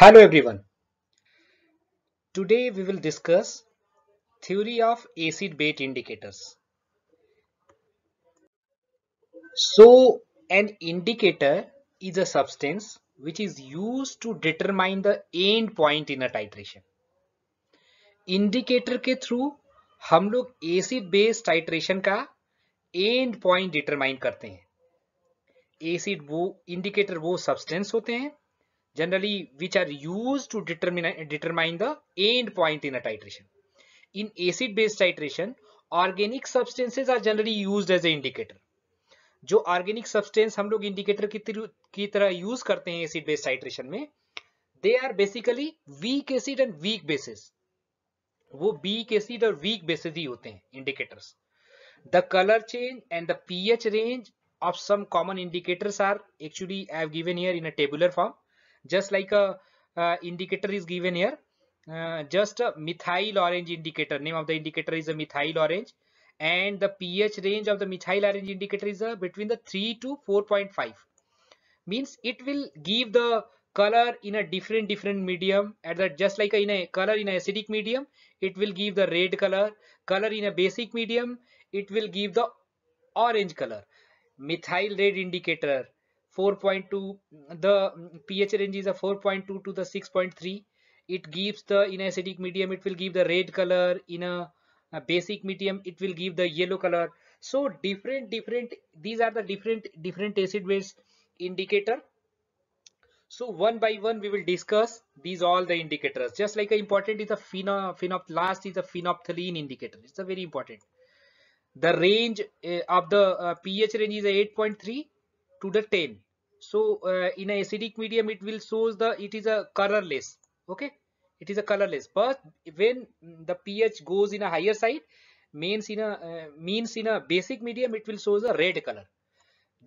Hello everyone. Today we will discuss theory of acid base indicators. So an indicator is a substance which is used to determine the end point in a titration. Indicator के through हम लोग acid base titration का end point determine करते हैं acid वो indicator वो substance होते हैं generally which are used to determine determine the end point in a titration in acid base titration organic substances are generally used as a indicator जो organic substance हम लोग indicator ki की तरह use करते हैं acid base titration में they are basically weak acid and weak bases वो weak acid aur weak bases hi hote hain indicators the color change and the ph range of some common indicators are actually I have given here in a tabular form just like a uh, indicator is given here uh, just a methyl orange indicator name of the indicator is a methyl orange and the ph range of the methyl orange indicator is uh, between the 3 to 4.5 means it will give the color in a different different medium at that, just like a, in a color in acidic medium it will give the red color color in a basic medium it will give the orange color methyl red indicator 4.2 the mm, pH range is a 4.2 to the 6.3 it gives the in acidic medium it will give the red color in a, a basic medium it will give the yellow color so different different these are the different different acid base indicator so one by one we will discuss these all the indicators just like important is the phenol phenop last is the phenolphthalein indicator it's a very important the range eh, of the ph uh, range is 8.3 to the 10 so uh, in a acidic medium it will shows the it is a colorless okay it is a colorless but when the ph goes in a higher side means in a uh, means in a basic medium it will shows a red color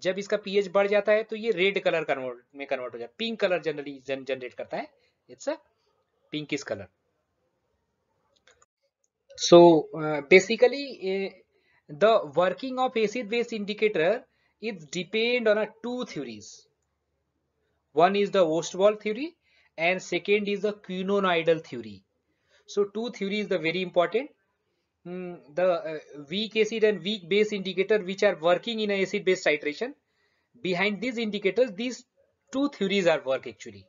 जब इसका pH बढ़ जाता है तो ये red colour convert में convert हो जाता है पिंक कलर जनरली जनरेट करता है it's a pinkish color so uh, basically uh, the working of acid base indicator It depend on a two theories. One is the Ostwald theory and second is the quinoidal theory. So two theories are very important. Mm, the uh, weak acid and weak base indicator which are working in acid base titration. Behind these indicators, these two theories are work actually.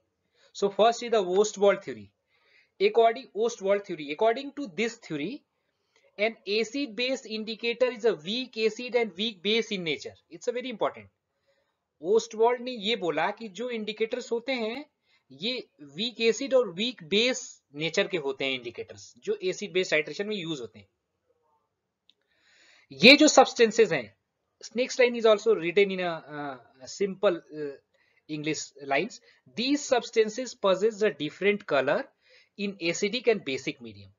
So first is the Ostwald theory. According Ostwald theory, according to this theory, an acid base indicator is a weak acid and weak base in nature it's a very important Ostwald ने ये बोला कि जो indicators होते हैं ये weak acid और weak base nature के होते हैं इंडिकेटर्स जो एसिड बेस हाइड्रेशन में यूज होते हैं ये जो सब्सटेंसेस हैं next line is also written in simple English lines these substances possess a different colour in acidic and basic medium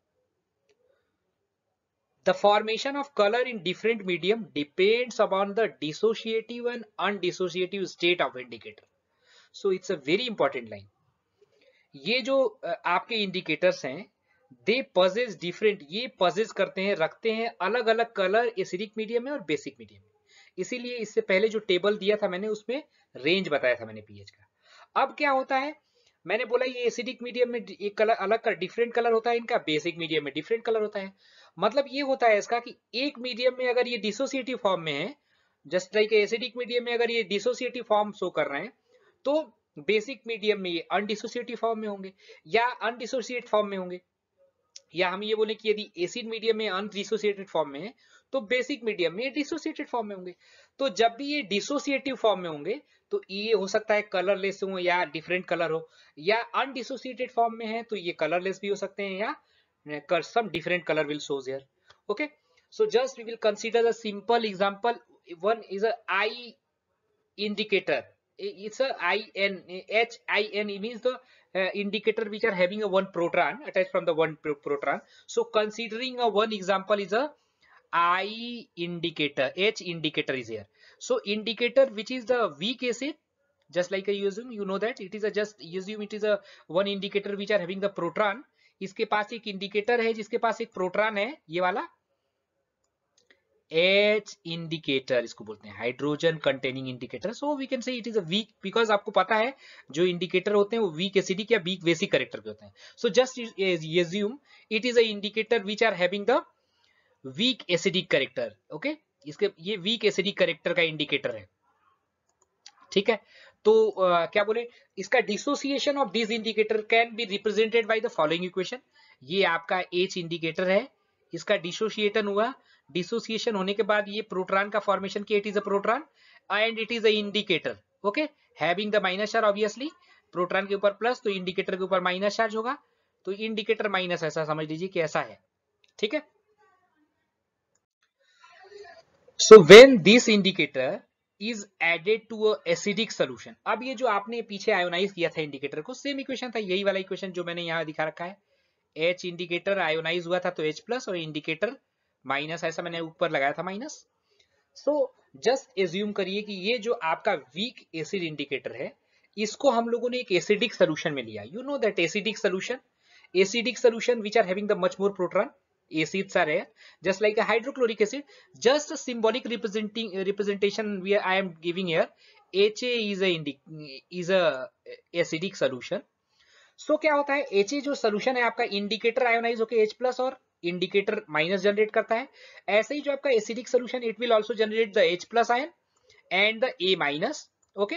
The formation of color in different medium depends upon the dissociative and undissociative state of indicator. So it's a very important line. ये जो आपके indicators हैं they possess different ये possess करते हैं रखते हैं अलग अलग कलर एसिडिक मीडियम में और बेसिक मीडियम में इसीलिए इससे पहले जो टेबल दिया था मैंने उसमें रेंज बताया था मैंने पीएच का अब क्या होता है मैंने बोला ये एसिडिक मीडियम में एक कलर अलग कर डिफरेंट कलर होता है इनका बेसिक मीडियम में डिफरेंट कलर होता है मतलब ये होता है इसका कि एक मीडियम में अगर ये डिसोसिएटिव फॉर्म में है जस्ट लाइक एसिडिक मीडियम में अगर ये डिसोसिएटिव फॉर्म शो कर रहे हैं तो बेसिक मीडियम में ये अनडिसोसिएटिव फॉर्म में होंगे या अनडिसोसिएट फॉर्म में होंगे या हम ये बोले कि यदि एसिड मीडियम में अनडिसोसिएटेड फॉर्म में है तो बेसिक मीडियम में डिसोसिएटेड फॉर्म में होंगे तो जब भी ये डिसोसिएटिव फॉर्म में होंगे तो ये हो सकता है कलरलेस हो या डिफरेंट कलर हो या अनडिसोसिएटेड फॉर्म में है तो ये कलरलेस भी हो सकते हैं या some different color will shows here okay so just we will consider the simple example one is a i indicator it's a i n h i n h i n it means the uh, indicator which are having a one proton attached from the one proton so considering a one example is a i indicator h indicator is here so indicator which is the weak acid just like a USM, you know that it is a just USM, it is a one indicator which are having the proton इसके पास एक indicator है जिसके पास एक proton है ये वाला H indicator इसको बोलते हैं hydrogen containing indicator so we can say it is a weak because आपको पता है जो इंडिकेटर होते हैं वो वीक एसिडिक या वीक बेसिक करेक्टर के होते हैं so just assume it is a indicator which are having the weak acidic character okay इसके ये वीक एसिडिक करेक्टर का इंडिकेटर है ठीक है तो आ, क्या बोले इसका dissociation of this indicator can be represented by the following equation ये आपका एच इंडिकेटर है इसका डिसोसिएशन हुआ डिसोसिएशन होने के बाद ये प्रोट्रान का फॉर्मेशन किया it is a proton and it is a indicator okay having the minus charge obviously proton के ऊपर प्लस तो इंडिकेटर के ऊपर माइनस चार्ज होगा तो इंडिकेटर माइनस ऐसा समझ लीजिए कि ऐसा है ठीक है so when this indicator is added to acidic solution अब ये जो आपने पीछे आयोनाइज किया था इंडिकेटर को सेम इक्वेशन था यही वाला इक्वेशन जो मैंने यहाँ दिखा रखा है एच इंडिकेटर आयोनाइज हुआ था तो एच प्लस और इंडिकेटर माइनस ऐसा मैंने ऊपर लगाया था माइनस सो जस्ट एज्यूम करिए कि ये जो आपका वीक एसिड इंडिकेटर है इसको हम लोगों ने एक एसिडिक सोल्यूशन में लिया you know that acidic solution acidic solution which are having the much more proton acids are here just like a hydrochloric acid just a symbolic representing representation where i am giving here HA is a is a acidic solution so so, क्या होता है H जो solution है आपका indicator ionize होकर H plus और indicator minus generate करता है ऐसे ही जो आपका acidic solution it will also generate the H plus ion and the A minus okay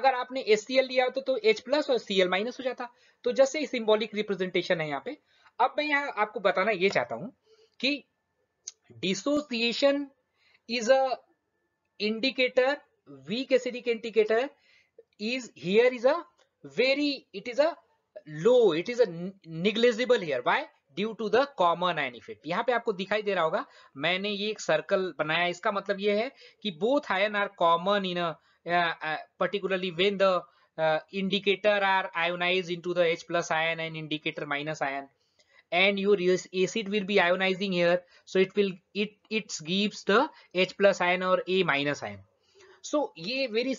अगर आपने एच लिया होता तो एच तो प्लस और सी माइनस हो जाता तो जैसे सिंबॉलिक रिप्रेजेंटेशन है यहाँ पे अब मैं यहाँ आपको बताना ये चाहता हूं कि dissociation is a indicator weak acidic indicator is here is a very it is a low it is negligible negligible by due to the common ion effect यहाँ पे आपको दिखाई दे रहा होगा मैंने ये एक सर्कल बनाया इसका मतलब ये है कि both ion are common in particularly when the indicator are ionize in to the H plus ion and indicator minus ion and your acid will be ionizing here so it will it it gives the H plus ion और A minus ion so ये very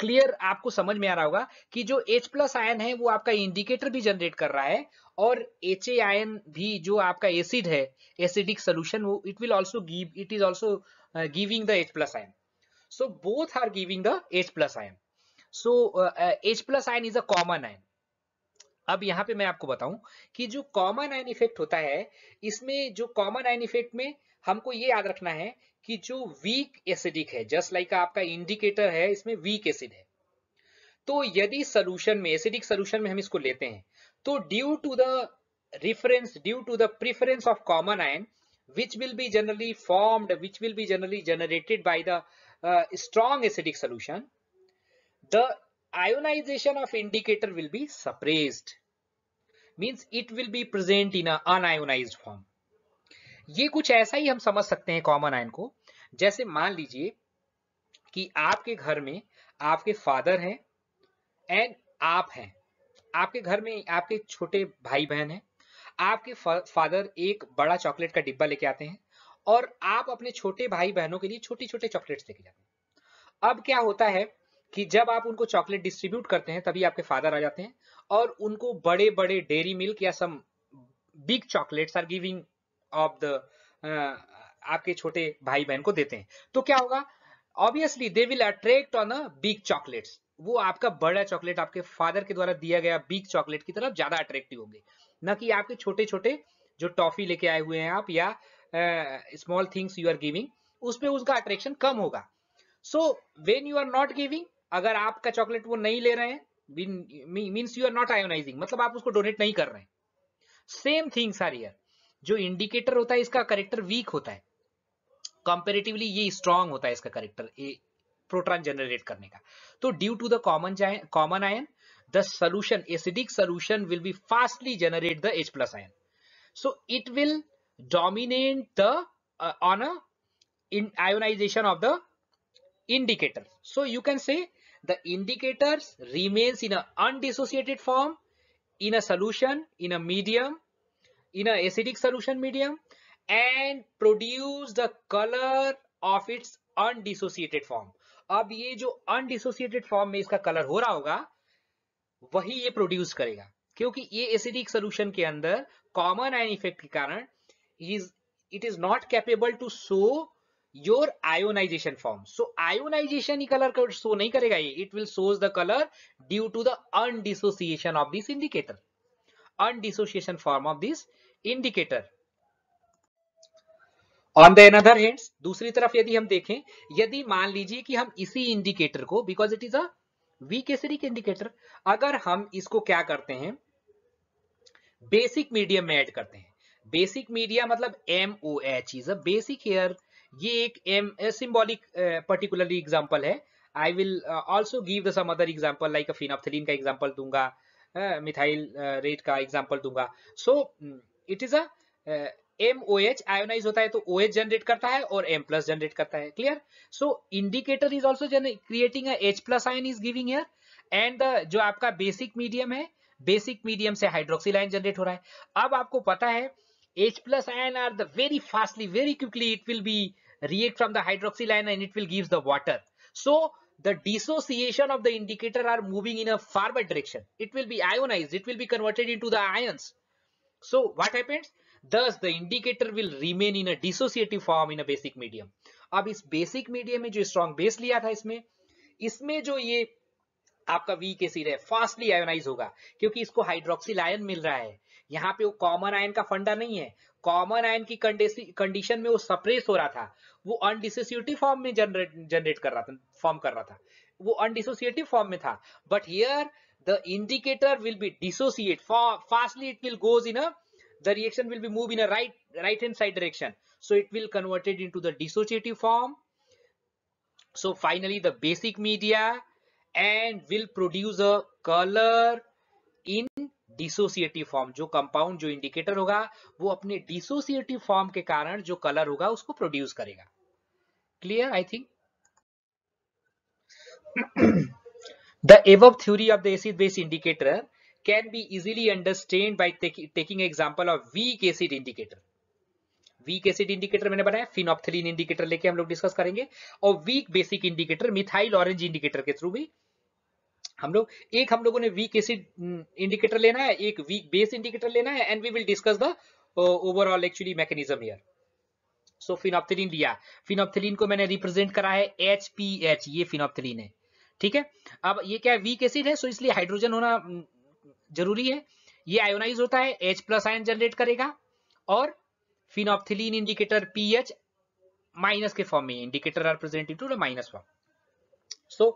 clear आपको समझ में आ रहा होगा कि जो H plus ion है वो आपका इंडिकेटर भी जनरेट कर रहा है और एच ए आयन भी जो आपका एसिड है एसिडिक सोल्यूशन वो it will also give it is also giving the H plus ion so both are giving the H plus ion so H plus ion is a common ion अब यहां पे मैं आपको बताऊं कि जो कॉमन आइन इफेक्ट होता है इसमें जो कॉमन आइन इफेक्ट में हमको ये याद रखना है कि जो वीक एसिडिक है जस्ट लाइक आपका इंडिकेटर है इसमें वीक एसिड है तो यदि सोल्यूशन में एसिडिक सोल्यूशन में हम इसको लेते हैं तो due to the reference due to the preference of common ion which will be generally formed which will be generally generated by the strong acidic solution the ionisation of indicator will be suppressed means it will be present in unionize form ये कुछ ऐसा ही हम समझ सकते हैं common ion को जैसे मान लीजिए कि आपके घर में आपके फादर हैं एंड आप हैं आपके घर में आपके छोटे भाई बहन हैं आपके फादर एक बड़ा चॉकलेट का डिब्बा लेके आते हैं और आप अपने छोटे भाई बहनों के लिए छोटे छोटे चॉकलेट्स लेके जाते हैं अब क्या होता है कि जब आप उनको चॉकलेट डिस्ट्रीब्यूट करते हैं तभी आपके फादर आ जाते हैं और उनको बड़े बड़े डेरी मिल्क या some big chocolates are giving of the आपके छोटे भाई बहन को देते हैं तो क्या होगा obviously they will attract on a big chocolates वो आपका बड़ा चॉकलेट आपके फादर के द्वारा दिया गया बिग चॉकलेट की तरफ ज्यादा अट्रैक्टिव होंगे ना कि आपके छोटे छोटे जो टॉफी लेके आए हुए हैं आप या small things you are giving उसमें उसका अट्रैक्शन कम होगा so when you are not giving अगर आपका चॉकलेट वो नहीं ले रहे हैं means you are not ionizing मतलब आप उसको डोनेट नहीं कर रहे हैं सेम थिंग आर यार जो इंडिकेटर होता है इसका करेक्टर वीक होता है कंपेरेटिवली ये स्ट्रॉन्ग होता है इसका करेक्टर प्रोटॉन जनरेट करने का तो due to the common common ion the solution acidic solution will be fastly generate the H plus ion so it will dominate the on in ionization of the indicator so you can say the indicators remains in a undissociated form in a solution in a medium in a acidic solution medium and produce the color of its undissociated form ab ye jo undissociated form mein iska color ho raha hoga wahi ye produce karega kyunki ye acidic solution ke andar common ion effect ke karan is it is not capable to show your ionization form so ionization ही colour को show नहीं करेगा ये it will shows the colour due to the undissociation of this indicator undissociation form of this indicator on the other hand दूसरी तरफ यदि हम देखें यदि मान लीजिए कि हम इसी इंडिकेटर को because it is a weak acidic indicator अगर हम इसको क्या करते हैं बेसिक मीडियम में एड करते हैं बेसिक मीडिया मतलब M O H is a basic here ये एक एम पर्टिकुलरली एग्जाम्पल है I will also give the some other example like phenolphthalein का एग्जाम्पल दूंगा मिथाइल uh, रेट uh, का एग्जाम्पल दूंगा so it is a M O H ionize होता है तो ओ एच जनरेट करता है और एम प्लस जनरेट करता है clear so indicator is also creating H plus ion is giving here and जो आपका बेसिक मीडियम है बेसिक मीडियम से हाइड्रोक्सीलाइन जनरेट हो रहा है अब आपको पता है H plus ion are the very fastly, very quickly it will be react from the hydroxyl ion and it will give the water. So the dissociation of the indicator are moving in a forward direction. It will be ionized. It will be converted into the ions. So what happens? Thus the indicator will remain in a dissociative form in a basic medium. अब इस basic medium में जो strong base लिया था इसमें इसमें जो ये आपका वीक एसिड है फास्टली आयोनाइज होगा क्योंकि इसको हाइड्रोक्सिल आयन मिल रहा है यहाँ पे वो कॉमन आयन का फंडा नहीं है कॉमन आयन की कंडीशन में वो सप्रेस हो रहा था वो अनडिसोसिएटिव फॉर्म में जनरेट जनरेट कर रहा था फॉर्म कर रहा था वो अनडिसोसिएटिव फॉर्म में था but here the indicator will be dissociate fastly it will goes in the reaction will be move in right right hand side direction so it will converted in to the dissociative form so finally the basic media and will produce a colour dissociative form जो compound जो indicator होगा वो अपने dissociative form के कारण जो colour होगा उसको प्रोड्यूस करेगा क्लियर आई थिंक द एव theory of the acid base indicator can be easily understand by taking example of weak acid indicator weak acid indicator मैंने बनाया फिनोप्थलीन इंडिकेटर लेके हम लोग डिस्कस करेंगे और weak basic indicator methyl orange indicator के through भी हम लोग एक हम लोगों ने वीक एसिड इंडिकेटर लेना है एक वीक बेस इंडिकेटर लेना है and we will discuss the overall actually mechanism here so phenolphthalein लिया फिनोप्थिलीन को मैंने रिप्रेजेंट करा है एच पी एच ये फिनोप्थिलीन है ठीक है अब ये क्या है वीक एसिड है सो इसलिए हाइड्रोजन होना mm, जरूरी है ये आयोनाइज होता है एच प्लस आयन जनरेट करेगा और फिनोप्थिलीन इंडिकेटर एच माइनस के फॉर्म में indicator are to the minus form so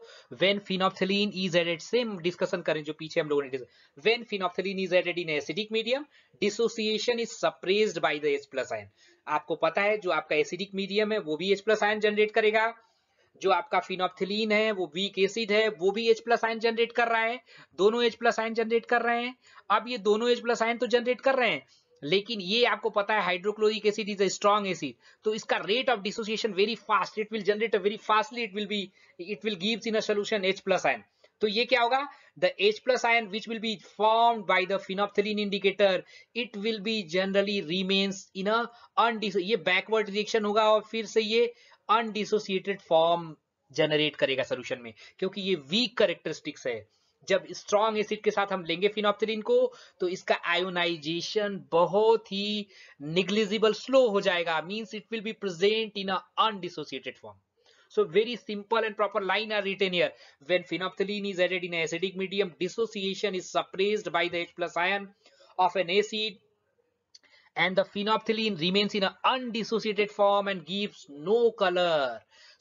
when phenolphthalein is added same discussion करें जो पीछे हम लोगों ने when phenolphthalein is added in acidic medium dissociation is suppressed by the H plus ion आपको पता है जो आपका एसिडिक मीडियम है वो भी एच प्लस आयन जनरेट करेगा जो आपका फिनॉप्थिलीन है वो वीक एसिड है वो भी एच प्लस आयन जनरेट कर रहा है दोनों एच प्लस आयन जनरेट कर रहे हैं अब ये दोनों एच प्लस आयन तो जनरेट कर रहे हैं लेकिन ये आपको पता है hydrochloric acid is a strong acid तो इसका rate of dissociation very fast it will generate very fastly it will be it will gives in a solution H+ ion तो ये क्या होगा the H plus ion which will be formed by the phenolphthalein indicator it will be generally remains in a अनडिसो ये backward reaction होगा और फिर से ये अनडिसोसिएटेड फॉर्म जनरेट करेगा सोल्यूशन में क्योंकि ये वीक कैरेक्टरिस्टिक्स है जब स्ट्रॉन्ग एसिड के साथ हम लेंगे फिनोप्थेरिन को तो इसका आयोनाइजेशन बहुत ही निग्लिजिबल स्लो हो जाएगा means it will be present in undissociated form so very simple and proper line are written here when phenolphthalein is added in acidic medium dissociation is suppressed by the h plus ion of an acid and the phenolphthalein remains in a undissociated form and gives no color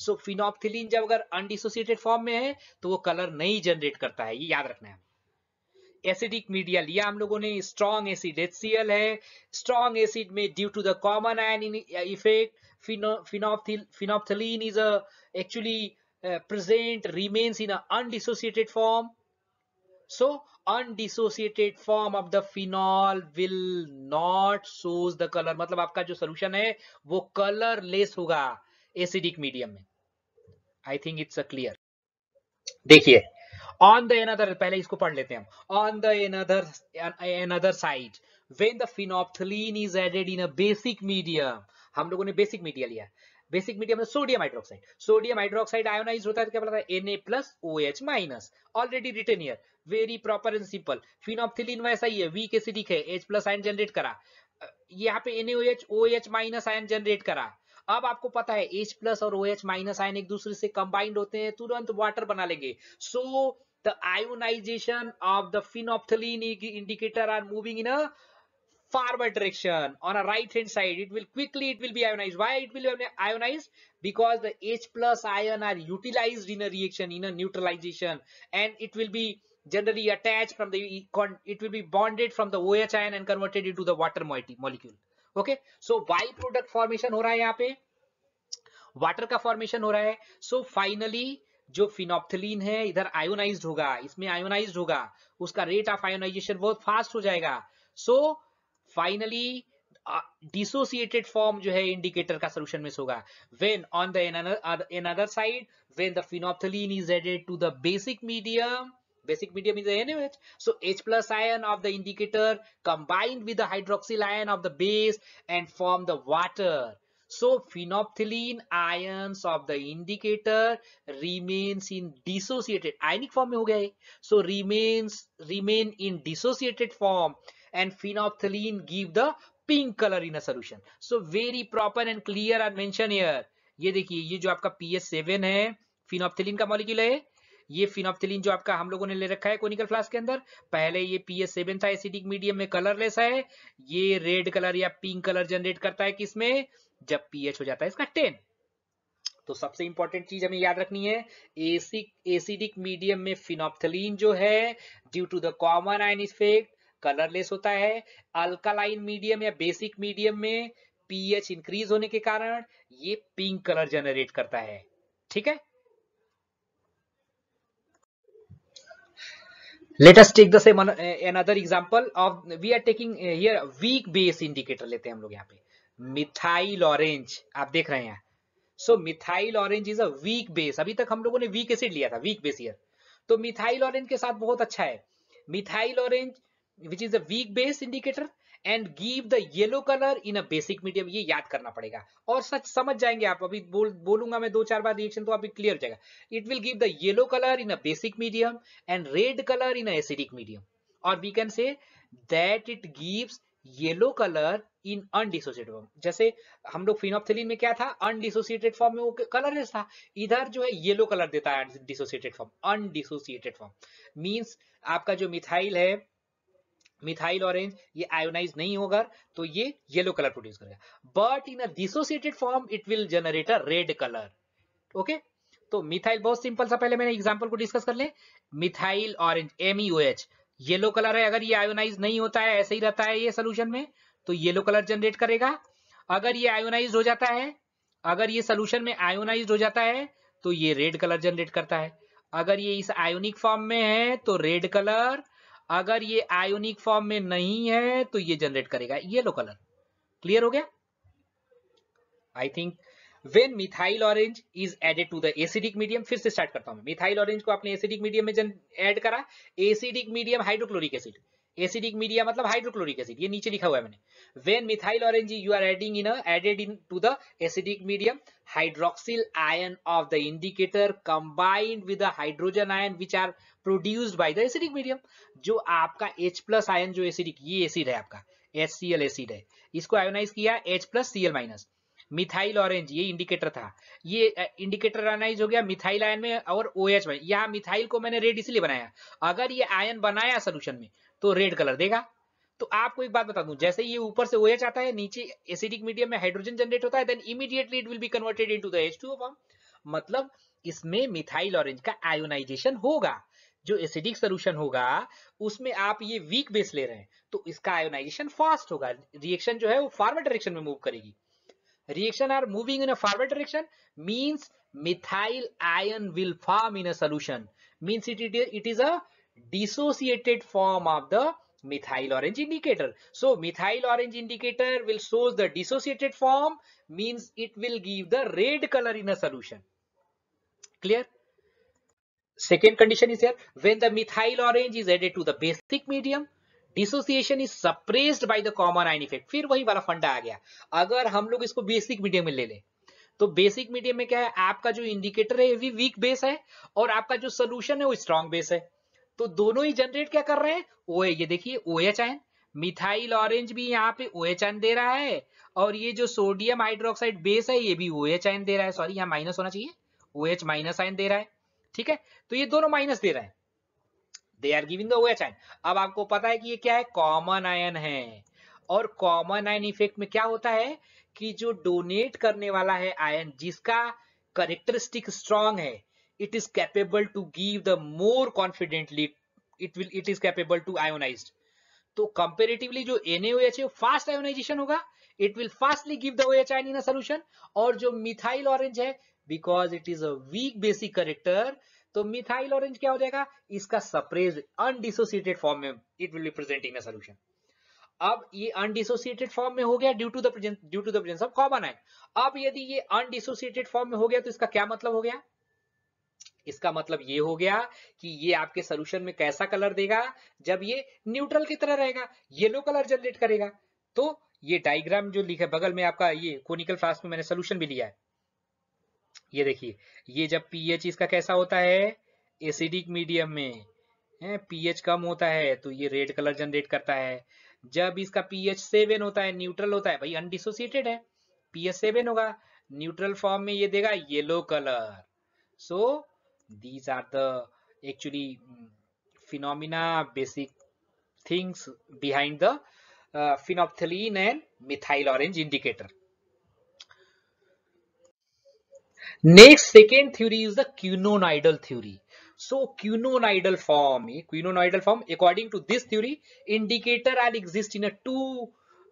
so phenolphthalein जब अगर undissociated form में है तो वो colour नहीं generate करता है ये याद रखना है एसिडिक मीडिया लिया हम लोगों ने स्ट्रॉन्ग एसिड एचसीएल है स्ट्रॉन्ग एसिड में due to the common ion effect phenolphthalein is actually present remains in undissociated form so undissociated form of the phenol will not shows the colour मतलब आपका जो solution है वो colorless होगा acidic medium में I think it's a clear देखिए on the another पहले इसको पढ़ लेते हैं हम on the another another side when the phenolphthalein is added in a basic medium हम लोगों ने बेसिक मीडिया लिया बेसिक मीडियम में sodium hydroxide sodium hydroxide ionise होता है तो क्या बोला है Na plus O H minus already written here very proper and simple phenolphthalein वैसा ही है वीक एसिडिक है H प्लस आयन जनरेट करा यहाँ पे NaOH OH minus ion generate करा अब आपको पता है एच प्लस और ओ एच माइनस आयन एक दूसरे से कंबाइंड होते हैं तुरंत वाटर बना लेंगे so the ionisation of the phenolphthalein indicator are moving in a forward direction on a right hand side it will quickly it will be ionized why it will be ionized because the h plus ion are utilized in a reaction in a neutralization and it will be generally attached from the it will be bonded from the oh ion and converted into the water moiety molecule okay so why product formation हो रहा है यहाँ पे water का formation हो रहा है so so, finally जो फिनोप्थलीन है इधर आयोनाइज होगा इसमें आयोनाइज होगा उसका रेट ऑफ आयोनाइजेशन बहुत फास्ट हो जाएगा सो फाइनली डिसोसिएटेड फॉर्म जो है इंडिकेटर का सोल्यूशन में होगा when on the another side when the phenolphthalein is added to the basic medium Basic medium is NaOH. So H plus ion of the indicator combined with the hydroxyl ion of the base and form the water. So phenolphthalein ions of the indicator remains in dissociated ionic form में हो गए so remains remain in dissociated form and phenolphthalein give the pink color in a solution so very proper and clear are mentioned here ये देखिए ये जो आपका pH seven है phenolphthalein का मॉलिक्यूल है ये फिनोप्थिलिन जो आपका हम लोगों ने ले रखा है कोनिकल फ्लास्क के अंदर पहले ये एस सेवन था एसिडिक मीडियम में कलरलेस है ये रेड कलर या पिंक कलर जनरेट करता है किसमें जब पीएच हो जाता है इसका टेन तो सबसे इंपॉर्टेंट चीज हमें याद रखनी है एसिक एसिडिक मीडियम में फिनोप्थलीन जो है due to the common ion effect colourless होता है अल्कालाइन मीडियम या बेसिक मीडियम में पीएच इंक्रीज होने के कारण ये पिंक कलर जनरेट करता है ठीक है let us take the same eh, another example of we are taking eh, here weak base indicator लेते हैं हम लोग यहाँ पे मिथाइल ऑरेंज आप देख रहे हैं so methyl orange is a weak base अभी तक हम लोगों ने वीक एसिड लिया था वीक बेस ईयर तो मिथाइल ऑरेंज के साथ बहुत अच्छा है methyl orange which is a weak base indicator and give the yellow colour in a basic medium ये याद करना पड़ेगा और सच समझ जाएंगे आप अभी बोल बोलूंगा मैं दो चार बार रिएक्शन तो अभी क्लियर हो जाएगा it will give the yellow colour in a basic medium and red colour in acidic medium और we can say that it gives yellow colour in undissociated form जैसे हम लोग फिनोफ्थेलिन में क्या था अनडिसोसिएटेड फॉर्म में वो कलरलेस था इधर जो है येलो कलर देता है undissociated form undissociated form means आपका जो मिथाइल है मिथाइल ऑरेंज ये आयोनाइज नहीं होगा तो ये येलो कलर प्रोड्यूस करेगा but in dissociated form it will generate a red colour okay तो मिथाइल बहुत सिंपल सा पहले मैंने एग्जांपल को डिस्कस कर ले methyl orange MeOH yellow colour है अगर ये आयोनाइज नहीं होता है ऐसे ही रहता है ये सोल्यूशन में तो येलो कलर जनरेट करेगा अगर ये आयोनाइज हो जाता है अगर ये सोल्यूशन में आयोनाइज हो जाता है तो ये रेड कलर जनरेट करता है अगर ये इस आयोनिक फॉर्म में है तो रेड कलर अगर ये आयोनिक फॉर्म में नहीं है तो ये जनरेट करेगा येलो कलर क्लियर हो गया I think when methyl orange is added to the acidic medium फिर से स्टार्ट करता हूं मिथाइल ऑरेंज को आपने एसिडिक मीडियम में एड करा acidic medium hydrochloric acid acidic media मतलब हाइड्रोक्लोरिक एसिड ये नीचे लिखा हुआ है मैंने when methyl orange you are adding in added in to the acidic medium hydroxyl ion of the indicator combined with the hydrogen ion which are produced by the acidic medium जो आपका H plus ion जो acidic ये acid है आपका H C L acid है इसको ionise किया H plus C L minus methyl orange ये इंडिकेटर था ये इंडिकेटर हो गया मिथाइल आयन में और ओ एच में यहाँ मिथाइल को मैंने रेड इसलिए बनाया अगर ये आयन बनाया सोल्यूशन में तो रेड कलर देगा तो आपको एक बात बता दूं जैसे ये ऊपर से एच आता है नीचे एसिडिक मीडियम में हाइड्रोजन जनरेट होता है then immediately it will be converted into the H2O form मतलब इसमें मिथाइल ऑरेंज का आयोनाइजेशन होगा जो एसिडिक सोलूशन होगा उसमें आप ये वीक बेस ले रहे हैं तो इसका आयोनाइजेशन फास्ट होगा रिएक्शन जो है वो फॉरवर्ड डायरेक्शन में मूव करेगी reaction are moving in a forward direction means methyl ion will form in a solution means it, it, it is a dissociated form of the methyl orange indicator so methyl orange indicator will shows the dissociated form means it will give the red color in a solution clear second condition is here when the methyl orange is added to the basic medium dissociation is suppressed by the common ion effect फिर वही वाला फंडा आ गया अगर हम लोग इसको basic medium में ले लें तो बेसिक मीडियम में क्या है आपका जो इंडिकेटर है भी वीक बेस है और आपका जो सोल्यूशन है वो स्ट्रॉन्ग बेस है तो दोनों ही जनरेट क्या कर रहे हैं ओ ये देखिए O H ion methyl orange भी यहाँ पे ओ एच आयन दे रहा है और ये जो सोडियम हाइड्रोक्साइड बेस है ये भी ओ एच आयन दे रहा है सॉरी यहाँ माइनस होना चाहिए ओ एच माइनस आइन दे रहा है ठीक है तो ये दोनों माइनस दे रहा है they are giving the OH ion अब आपको पता है कि ये क्या है कॉमन आयन है और कॉमन आयन इफेक्ट में क्या होता है कि जो डोनेट करने वाला है आयन जिसका करेक्टरिस्टिक स्ट्रॉन्ग है it is capable to give the more confidently it will it is capable to ionise तो कंपेरेटिवली जो एन एच है फास्ट आयोनाइजेशन होगा it will fastly give them in solution और जो मिथाइल ऑरेंज है because it is a weak basic character तो methyl orange क्या हो जाएगा इसका सप्रेज अनडिसोसिएटेड फॉर्म में it will be presenting solution अब ये अनडिसोसिएटेड फॉर्म में हो गया due to the due to the of common ion अब यदि ये अनडिसोसिएटेड फॉर्म में हो गया तो इसका क्या मतलब हो गया इसका मतलब ये हो गया कि ये आपके सोल्यूशन में कैसा कलर देगा जब ये न्यूट्रल की तरह रहेगा येलो कलर जनरेट करेगा तो ये डायग्राम जो लिखा है बगल में आपका ये कोनिकल फ्लास्क में मैंने सोल्यूशन भी लिया है ये देखिए ये जब पीएच इसका कैसा होता है एसिडिक मीडियम में है पीएच कम होता है तो ये रेड कलर जनरेट करता है जब इसका पीएच सेवन होता है न्यूट्रल होता है भाई अनडिसोसिएटेड है पीएच सेवन होगा न्यूट्रल फॉर्म में ये देगा yellow colour so these are the actually phenomena basic things behind the phenolphthalein and methyl orange indicator next second theory is the quinonoidal theory so quinonoidal form quinonoidal form according to this theory indicator are exist in a two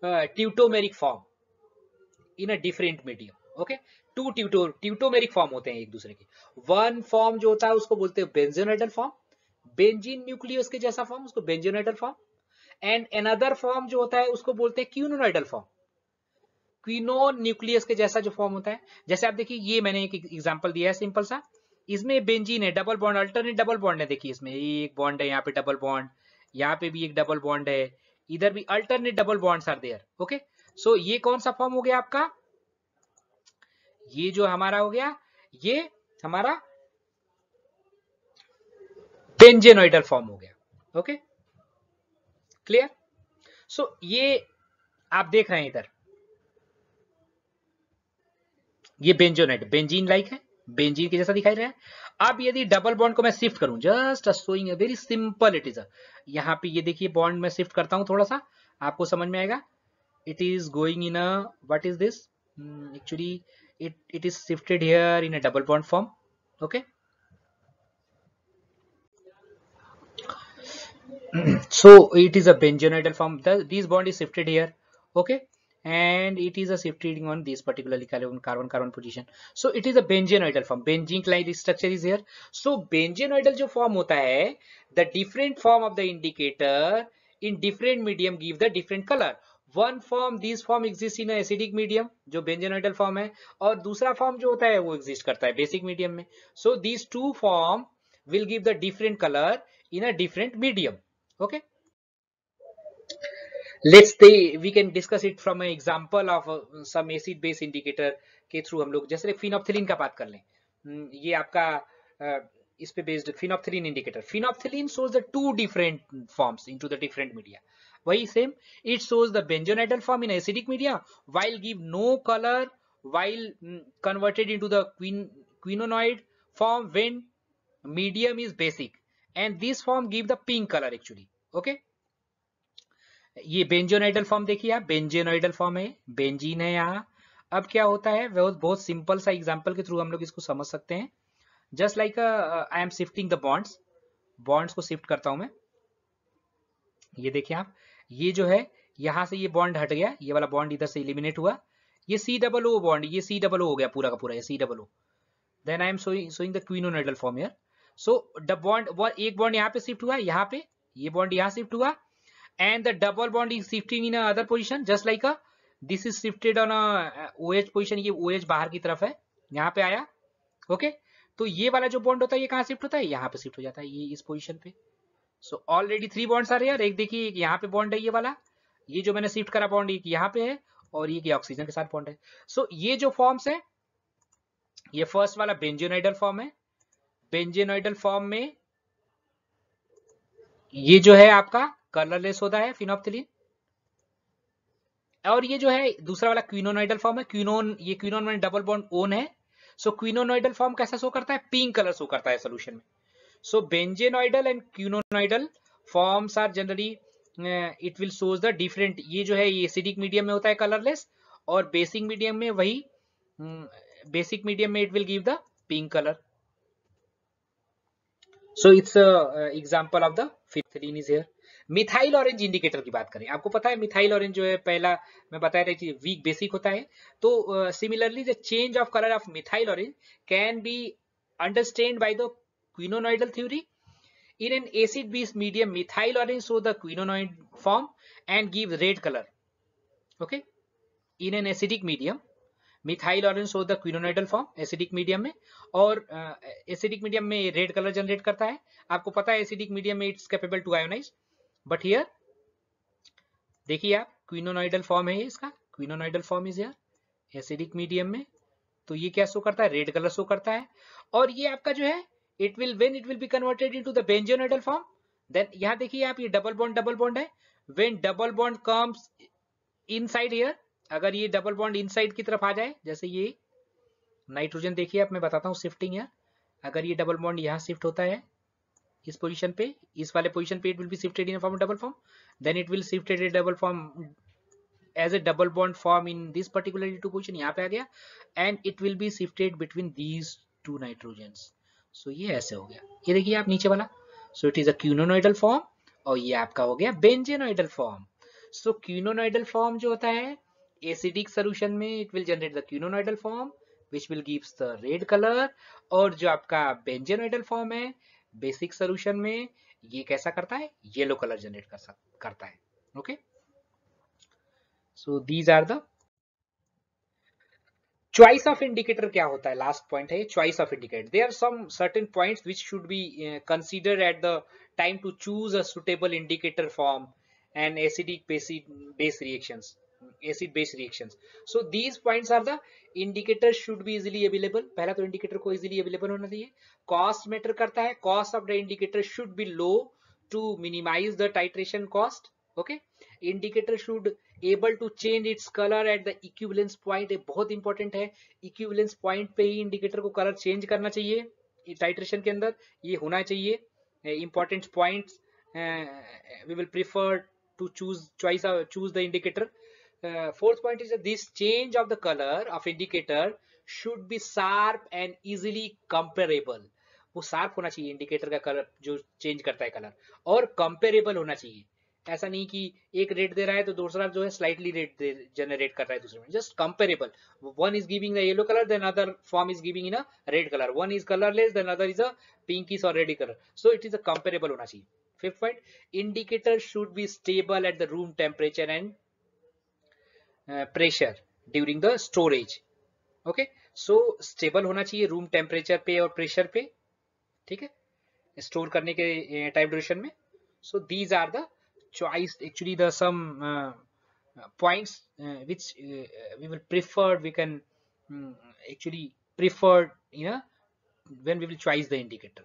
tautomeric form in a different medium okay two ट्यूटो tautomeric form होते हैं एक दूसरे के one form जो होता है उसको बोलते हैं बेंजोनाइडल फॉर्म बेंजीन न्यूक्लियस के जैसा फॉर्म उसको benzenoidal form and another form जो होता है उसको बोलते हैं क्यूनोनाइडल फॉर्म क्विनो न्यूक्लियस के जैसा जो फॉर्म होता है जैसे आप देखिए ये मैंने एक एग्जाम्पल दिया है सिंपल सा इसमें बेंजीन है double bond alternate double bond है देखिए इसमें एक बॉन्ड है यहाँ पे डबल बॉन्ड यहाँ पे भी एक डबल बॉन्ड है इधर भी alternate double bonds are there okay so ये कौन सा फॉर्म हो गया आपका ये जो हमारा हो गया ये हमारा बेंजेनोइडल फॉर्म हो गया ओके क्लियर सो ये आप देख रहे हैं इधर ये बेंजोनेट बेंजीन लाइक है बेंजीन के जैसा दिखाई रहा है अब यदि डबल बॉन्ड को मैं शिफ्ट करूं जस्ट अग वेरी सिंपल इट इज यहाँ पे ये देखिए बॉन्ड में शिफ्ट करता हूं थोड़ा सा आपको समझ में आएगा it is going in a what is this actually it it is shifted here in a double bond form okay so it is a benzenoidal form this bond is shifted shifted okay and it is a shift reading on this particularly carbon carbon carbon position so it is a benzenoidal form benzene like structure is here so benzenoidal jo form hota hai the different form of the indicator in different medium give the different color one form this form exist in acidic medium जो benzenoidal form है और दूसरा form जो होता है वो exist करता है बेसिक मीडियम में so this two form will give the different colour in a different medium okay let's say we can discuss it from an example of uh, some acid base indicator के through हम लोग जैसे phenolphthalein का बात कर लें ये आपका uh, इस पे based phenolphthalein indicator phenolphthalein shows the two different forms into the different media वही same it shows the benzenoid form in acidic media while give no color while converted into the quin quinonoid form when medium is basic and this form give the pink color actually okay ये बेंजोनाइडल form देखिए आप बेंजेनोइडल form है benzene है यहाँ अब क्या होता है वह बहुत सिंपल सा एग्जाम्पल के थ्रू हम लोग इसको समझ सकते हैं just like I am shifting the bonds bonds को शिफ्ट करता हूं मैं ये देखिए आप ये जो है यहां से ये बॉन्ड हट गया ये वाला बॉन्ड इधर से इलिमिनेट हुआ ये सी डबल ओ बॉन्ड ये सी डबल ओ हो गया पूरा का पूरा ये C double O then I am showing the quinonoid form here so the bond एक बॉन्ड यहाँ पे शिफ्ट हुआ यहाँ पे ये बॉन्ड यहाँ शिफ्ट हुआ and the double bond is shifting in another position just like a this is shifted on a OH position ये OH बाहर की तरफ है यहाँ पे आया ओके okay? तो ये वाला जो बॉन्ड होता है ये कहाँ शिफ्ट होता है यहाँ पे शिफ्ट हो जाता है ये इस पोजीशन पे सो ऑलरेडी थ्री बॉन्ड्स आ रहे हैं एक देखिए एक यहाँ पे बॉन्ड है ये वाला ये जो मैंने शिफ्ट करा बॉन्ड एक यहाँ पे है और ये ऑक्सीजन के साथ बॉन्ड है सो so, ये जो फॉर्म्स है ये फर्स्ट वाला बेंजेनोइडल फॉर्म है बेंजेनोइडल फॉर्म में ये जो है आपका कलरलेस होता है फिनोप्थिलिन और ये जो है दूसरा वाला क्विनोनोइडल फॉर्म है क्विनोन ये क्विनोन में डबल बॉन्ड ओन है सो क्विनोनोइडल फॉर्म कैसा शो करता है पिंक कलर शो करता है सोल्यूशन में so benzenoid and quinonoid forms are generally it will shows the different ये जो है ये एसिडिक मीडियम में होता है कलरलेस और बेसिक मीडियम में वही बेसिक मीडियम हम्म, में it will give the pink colour so it's example of the phthalein is fifth methyl orange indicator की बात करें आपको पता है मिथाइल ऑरेंज जो है पहला मैं बता रहा कि वीक बेसिक होता है तो similarly the change of colour of methyl orange can be understand by the quinonoid theory in an acid base medium methyl orange show the quinonoid form and give red colour okay in an acidic medium methyl orange show the quinonoid form acidic medium में और acidic medium में red colour generate करता है आपको पता है acidic medium में it's capable to ionise but here देखिए आप क्विनोनाइडल फॉर्म है इसका quinonoid form is here acidic medium में तो ये क्या शो करता है रेड कलर शो करता है और ये आपका जो है it will when it will be converted into the benzenoid form then यहां देखिए आप ये डबल बॉन्ड डबल बॉन्ड है when double bond comes inside here अगर ये डबल बॉन्ड इनसाइड की तरफ आ जाए जैसे ये नाइट्रोजन देखिए आप मैं बताता हूँ शिफ्टिंग है अगर ये डबल बॉन्ड यहाँ शिफ्ट होता है इस पोजीशन पे इस वाले पोजीशन पे it will be shifted in form double form then it will shifted in double form as a double bond form in this particular two position यहाँ पे आ गया and it will be shifted between these two nitrogen so ये ऐसे हो गया ये देखिए आप नीचे वाला so it is a quinonoid form और ये आपका हो गया बेंजेनोइडल फॉर्म सो क्यूनोनोइडल फॉर्म जो होता है एसिडिक सोल्यूशन में it will generate the quinonoid form which will gives the red colour और जो आपका बेंजेनोइडल फॉर्म है बेसिक सोल्यूशन में ये कैसा करता है येलो कलर जनरेट कर करता है okay so these are the choice of indicator क्या होता है लास्ट पॉइंट है choice of indicator they are some certain points which should be consider at the time to choose a suitable indicator form and acidic base reactions acid base reactions so these points are the indicator should be easily available पहला तो indicator को easily available होना चाहिए cost matter करता है cost of the indicator should be low to minimise the titration cost okay indicator should able to change its colour at the equivalence point ये बहुत important है इक्विवेलेंस पॉइंट पे ही indicator को कलर चेंज करना चाहिए टाइट्रेशन के अंदर ये होना चाहिए important point we will prefer to choose choice choose the indicator fourth uh, fourth point is that this change of the color of indicator should be sharp and easily comparable वो sharp होना चाहिए indicator का colour जो change करता है colour और comparable होना चाहिए ऐसा नहीं कि एक रेट दे रहा है तो दूसरा जो है स्लाइटली रेट जनरेट कर रहा है दूसरे में just comparable one is giving the yellow colour then other form is giving in a red colour one is colourless then other is a pinkish और ready colour so it is a comparable होना चाहिए fifth point indicator should be stable at the room temperature and pressure during the storage okay so stable होना चाहिए room temperature पे और pressure पे ठीक है स्टोर करने के टाइम ड्यूरेशन में so these are the choice actually the some points which we will prefer we can actually prefer in a when we will choice the indicator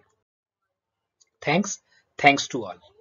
thanks thanks to all